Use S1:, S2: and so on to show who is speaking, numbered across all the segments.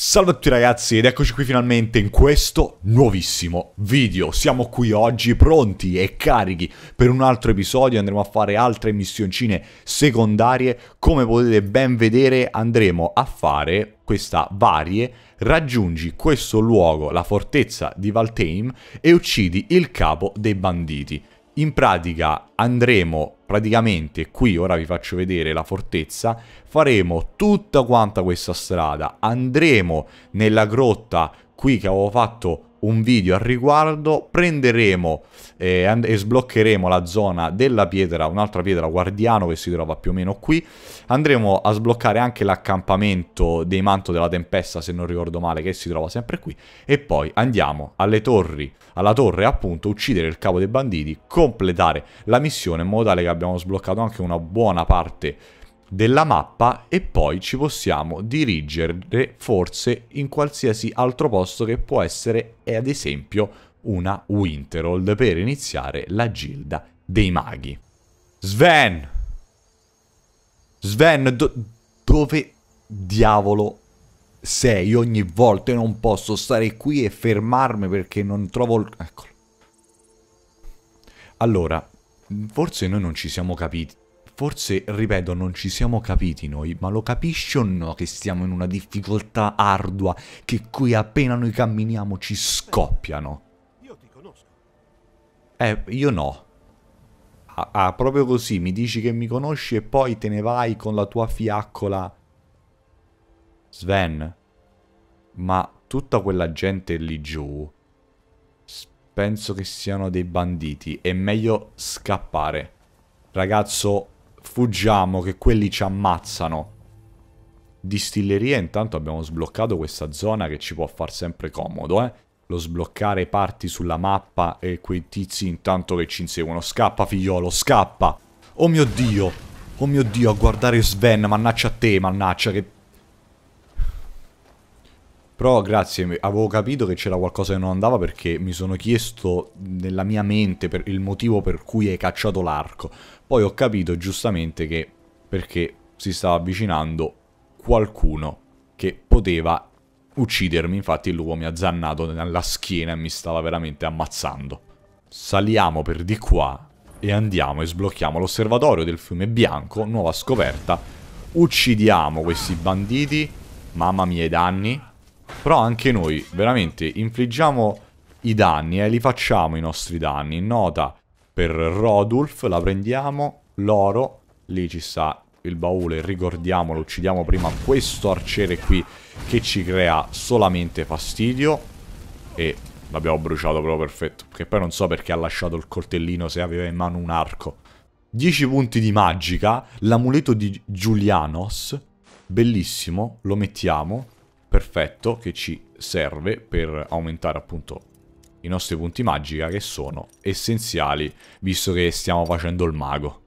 S1: Salve a tutti ragazzi ed eccoci qui finalmente in questo nuovissimo video. Siamo qui oggi pronti e carichi per un altro episodio, andremo a fare altre missioncine secondarie. Come potete ben vedere andremo a fare questa varie, raggiungi questo luogo, la fortezza di Valtheim e uccidi il capo dei banditi. In pratica andremo praticamente qui, ora vi faccio vedere la fortezza, faremo tutta quanta questa strada, andremo nella grotta qui che avevo fatto un video al riguardo, prenderemo eh, e sbloccheremo la zona della pietra, un'altra pietra guardiano che si trova più o meno qui, andremo a sbloccare anche l'accampamento dei manto della tempesta se non ricordo male che si trova sempre qui e poi andiamo alle torri, alla torre appunto, uccidere il capo dei banditi, completare la missione in modo tale che abbiamo sbloccato anche una buona parte della mappa e poi ci possiamo dirigere forse in qualsiasi altro posto che può essere ad esempio una Winterhold per iniziare la gilda dei maghi. Sven! Sven, do dove diavolo sei ogni volta? Io non posso stare qui e fermarmi perché non trovo... Eccolo. Allora, forse noi non ci siamo capiti Forse, ripeto, non ci siamo capiti noi, ma lo capisci o no che stiamo in una difficoltà ardua che qui appena noi camminiamo ci scoppiano? Io ti conosco. Eh, io no. Ah, ah, proprio così, mi dici che mi conosci e poi te ne vai con la tua fiaccola. Sven, ma tutta quella gente lì giù, penso che siano dei banditi, è meglio scappare. Ragazzo, Fuggiamo che quelli ci ammazzano. Distilleria, intanto abbiamo sbloccato questa zona che ci può far sempre comodo, eh. Lo sbloccare parti sulla mappa e quei tizi intanto che ci inseguono. Scappa figliolo, scappa! Oh mio Dio! Oh mio Dio, a guardare Sven, mannaccia a te, mannaccia, che però grazie, avevo capito che c'era qualcosa che non andava perché mi sono chiesto nella mia mente il motivo per cui hai cacciato l'arco. Poi ho capito giustamente che perché si stava avvicinando qualcuno che poteva uccidermi. Infatti il lupo mi ha zannato nella schiena e mi stava veramente ammazzando. Saliamo per di qua e andiamo e sblocchiamo l'osservatorio del fiume bianco, nuova scoperta. Uccidiamo questi banditi, mamma mia i danni, però anche noi, veramente, infliggiamo i danni, eh, li facciamo i nostri danni. Nota per Rodulf, la prendiamo, l'oro, lì ci sta il baule, ricordiamolo, uccidiamo prima questo arciere qui che ci crea solamente fastidio e l'abbiamo bruciato proprio perfetto, che poi non so perché ha lasciato il coltellino se aveva in mano un arco. 10 punti di magica, l'amuleto di Giulianos, bellissimo, lo mettiamo, perfetto che ci serve per aumentare appunto i nostri punti magica che sono essenziali visto che stiamo facendo il mago.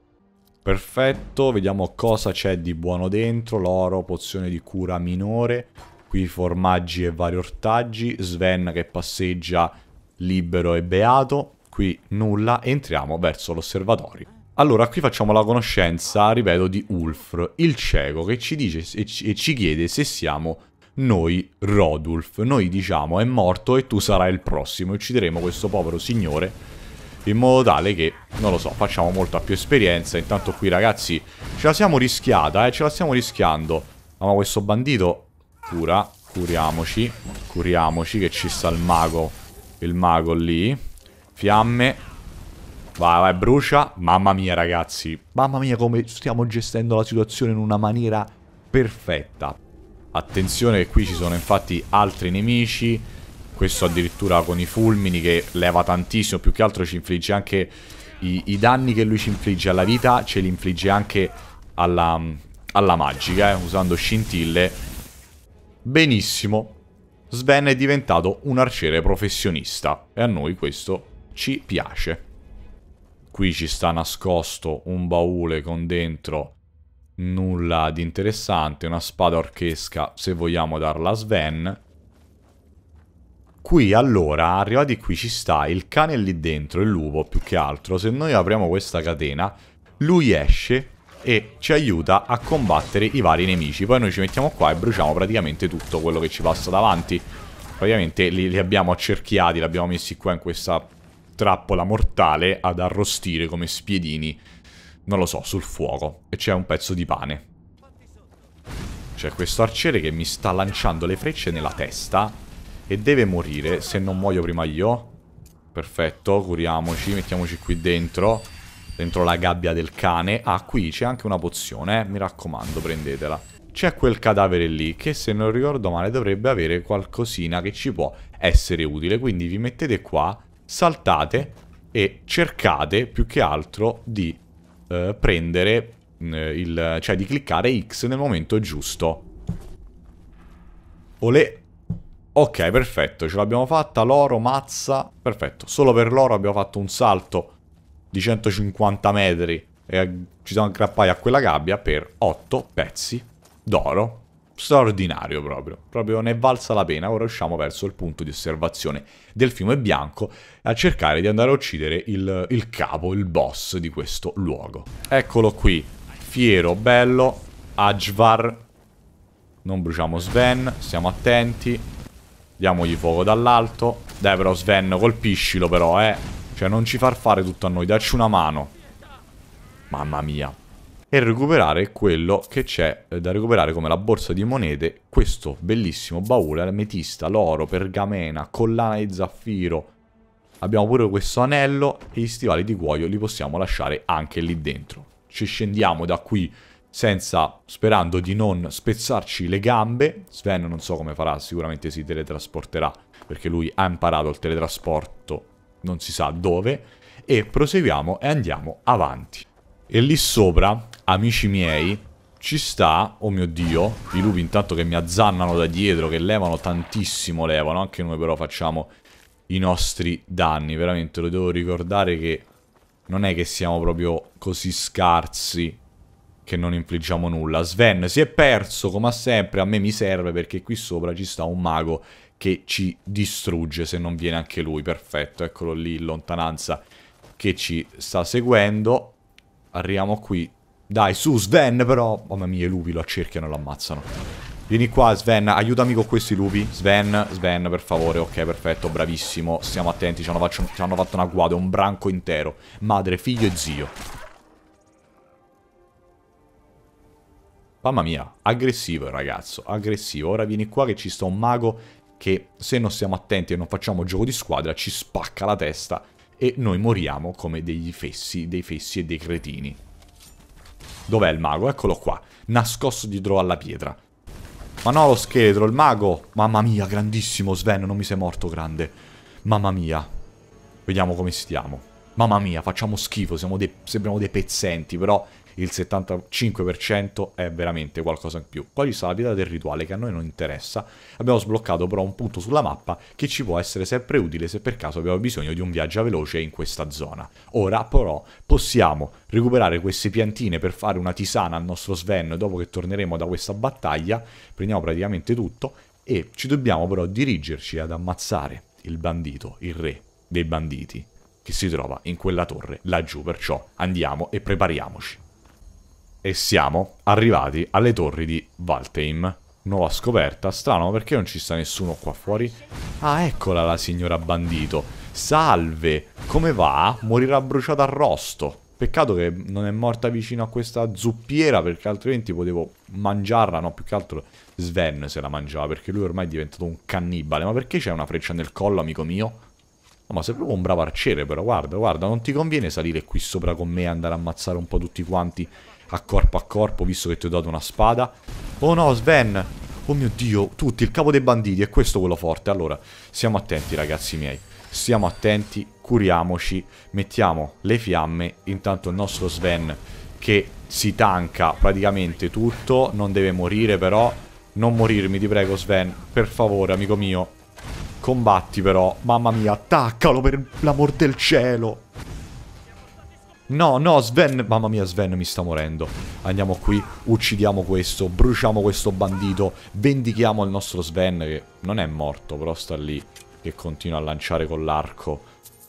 S1: Perfetto, vediamo cosa c'è di buono dentro, l'oro, pozione di cura minore, qui formaggi e vari ortaggi, Sven che passeggia libero e beato, qui nulla, entriamo verso l'osservatorio. Allora, qui facciamo la conoscenza, ripeto, di Ulf, il cieco, che ci dice e ci chiede se siamo noi Rodulf. Noi diciamo è morto e tu sarai il prossimo. Uccideremo questo povero signore in modo tale che, non lo so, facciamo molta più esperienza. Intanto qui ragazzi ce la siamo rischiata, eh, ce la stiamo rischiando. ma questo bandito cura, curiamoci, curiamoci che ci sta il mago, il mago lì. Fiamme. Vai, vai, brucia. Mamma mia ragazzi, mamma mia come stiamo gestendo la situazione in una maniera perfetta. Attenzione che qui ci sono infatti altri nemici Questo addirittura con i fulmini che leva tantissimo Più che altro ci infligge anche i, i danni che lui ci infligge alla vita Ce li infligge anche alla, alla magica eh, Usando scintille Benissimo Sven è diventato un arciere professionista E a noi questo ci piace Qui ci sta nascosto un baule con dentro nulla di interessante, una spada orchesca se vogliamo darla a Sven. Qui allora, arrivati qui ci sta il cane lì dentro il lupo più che altro, se noi apriamo questa catena lui esce e ci aiuta a combattere i vari nemici, poi noi ci mettiamo qua e bruciamo praticamente tutto quello che ci passa davanti, praticamente li, li abbiamo accerchiati, li abbiamo messi qua in questa trappola mortale ad arrostire come spiedini non lo so, sul fuoco. E c'è un pezzo di pane. C'è questo arciere che mi sta lanciando le frecce nella testa. E deve morire, se non muoio prima io. Perfetto, curiamoci, mettiamoci qui dentro. Dentro la gabbia del cane. Ah, qui c'è anche una pozione, eh? mi raccomando, prendetela. C'è quel cadavere lì che, se non ricordo male, dovrebbe avere qualcosina che ci può essere utile. Quindi vi mettete qua, saltate e cercate più che altro di eh, prendere eh, il... cioè di cliccare X nel momento giusto. Olè! Ok, perfetto, ce l'abbiamo fatta, l'oro, mazza, perfetto. Solo per l'oro abbiamo fatto un salto di 150 metri e ci siamo aggrappati a quella gabbia per 8 pezzi d'oro straordinario proprio, proprio ne è valsa la pena. Ora usciamo verso il punto di osservazione del fiume bianco a cercare di andare a uccidere il, il capo, il boss di questo luogo. Eccolo qui, fiero, bello, Ajvar. Non bruciamo Sven, siamo attenti. Diamogli fuoco dall'alto. Dai però Sven, colpiscilo però, eh. Cioè non ci far fare tutto a noi, dacci una mano. Mamma mia, e recuperare quello che c'è eh, da recuperare come la borsa di monete, questo bellissimo baule, ametista, l'oro, pergamena, collana di zaffiro, abbiamo pure questo anello e gli stivali di cuoio li possiamo lasciare anche lì dentro. Ci scendiamo da qui senza, sperando di non spezzarci le gambe, Sven non so come farà, sicuramente si teletrasporterà perché lui ha imparato il teletrasporto non si sa dove, e proseguiamo e andiamo avanti. E lì sopra, amici miei, ci sta, oh mio dio, i lupi intanto che mi azzannano da dietro, che levano tantissimo, levano, anche noi però facciamo i nostri danni, veramente lo devo ricordare che non è che siamo proprio così scarsi che non infliggiamo nulla. Sven si è perso, come sempre, a me mi serve perché qui sopra ci sta un mago che ci distrugge se non viene anche lui, perfetto, eccolo lì in lontananza che ci sta seguendo. Arriviamo qui. Dai, su, Sven, però... Mamma mia, i lupi lo accerchiano e lo ammazzano. Vieni qua, Sven, aiutami con questi lupi. Sven, Sven, per favore. Ok, perfetto, bravissimo. Stiamo attenti, ci hanno, faccio, ci hanno fatto un agguato, un branco intero. Madre, figlio e zio. Mamma mia, aggressivo il ragazzo, aggressivo. Ora vieni qua che ci sta un mago che se non siamo attenti e non facciamo gioco di squadra ci spacca la testa e noi moriamo come dei fessi, dei fessi e dei cretini. Dov'è il mago? Eccolo qua, nascosto dietro alla pietra. Ma no lo scheletro, il mago! Mamma mia, grandissimo Sven, non mi sei morto grande. Mamma mia. Vediamo come stiamo. Mamma mia, facciamo schifo, dei, sembriamo dei pezzenti, però il 75% è veramente qualcosa in più. Poi ci sta la pietra del rituale che a noi non interessa, abbiamo sbloccato però un punto sulla mappa che ci può essere sempre utile se per caso abbiamo bisogno di un viaggio veloce in questa zona. Ora però possiamo recuperare queste piantine per fare una tisana al nostro Sven dopo che torneremo da questa battaglia, prendiamo praticamente tutto e ci dobbiamo però dirigerci ad ammazzare il bandito, il re dei banditi che si trova in quella torre laggiù, perciò andiamo e prepariamoci. E siamo arrivati alle torri di Valtheim. Nuova scoperta, strano perché non ci sta nessuno qua fuori Ah eccola la signora bandito Salve, come va? Morirà bruciata arrosto Peccato che non è morta vicino a questa zuppiera perché altrimenti potevo mangiarla No più che altro Sven se la mangiava perché lui ormai è diventato un cannibale Ma perché c'è una freccia nel collo amico mio? Oh, ma sei proprio un bravo arciere però guarda guarda Non ti conviene salire qui sopra con me e andare a ammazzare un po' tutti quanti a corpo a corpo, visto che ti ho dato una spada. Oh no, Sven! Oh mio Dio, tutti, il capo dei banditi, è questo quello forte. Allora, siamo attenti ragazzi miei, stiamo attenti, curiamoci, mettiamo le fiamme. Intanto il nostro Sven che si tanca praticamente tutto, non deve morire però. Non morirmi, ti prego Sven, per favore amico mio. Combatti però, mamma mia, attaccalo per l'amor del cielo. No, no, Sven... Mamma mia, Sven mi sta morendo. Andiamo qui, uccidiamo questo, bruciamo questo bandito, vendichiamo il nostro Sven che non è morto, però sta lì, che continua a lanciare con l'arco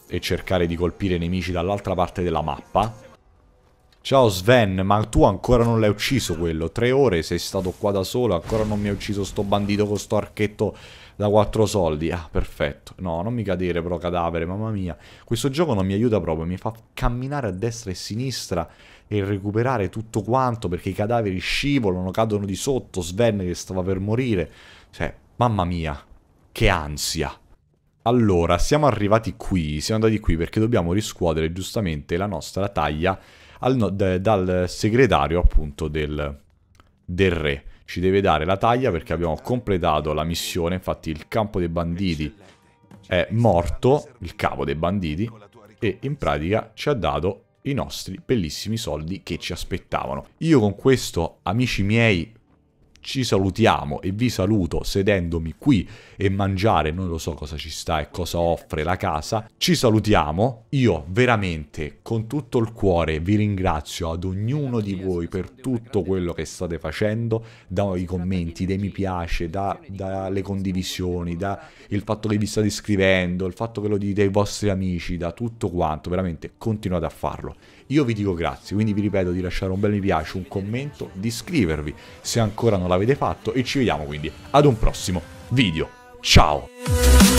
S1: e cercare di colpire i nemici dall'altra parte della mappa. Ciao Sven, ma tu ancora non l'hai ucciso quello. Tre ore sei stato qua da solo, ancora non mi hai ucciso sto bandito con sto archetto da 4 soldi. Ah, perfetto. No, non mi cadere però cadavere, mamma mia. Questo gioco non mi aiuta proprio, mi fa camminare a destra e a sinistra e recuperare tutto quanto perché i cadaveri scivolano, cadono di sotto, Sven che stava per morire. Cioè, mamma mia, che ansia. Allora, siamo arrivati qui, siamo andati qui perché dobbiamo riscuotere giustamente la nostra taglia no dal segretario appunto del, del re ci deve dare la taglia perché abbiamo completato la missione, infatti il campo dei banditi è morto, il capo dei banditi, e in pratica ci ha dato i nostri bellissimi soldi che ci aspettavano. Io con questo, amici miei, ci salutiamo e vi saluto sedendomi qui e mangiare, non lo so cosa ci sta e cosa offre la casa. Ci salutiamo, io veramente con tutto il cuore vi ringrazio ad ognuno di voi per tutto quello che state facendo, dai commenti, dai mi piace, da, dalle condivisioni, dal fatto che vi state iscrivendo, il fatto che lo dite ai vostri amici, da tutto quanto, veramente continuate a farlo. Io vi dico grazie, quindi vi ripeto di lasciare un bel mi piace, un commento, di iscrivervi se ancora non l'avete fatto e ci vediamo quindi ad un prossimo video. Ciao!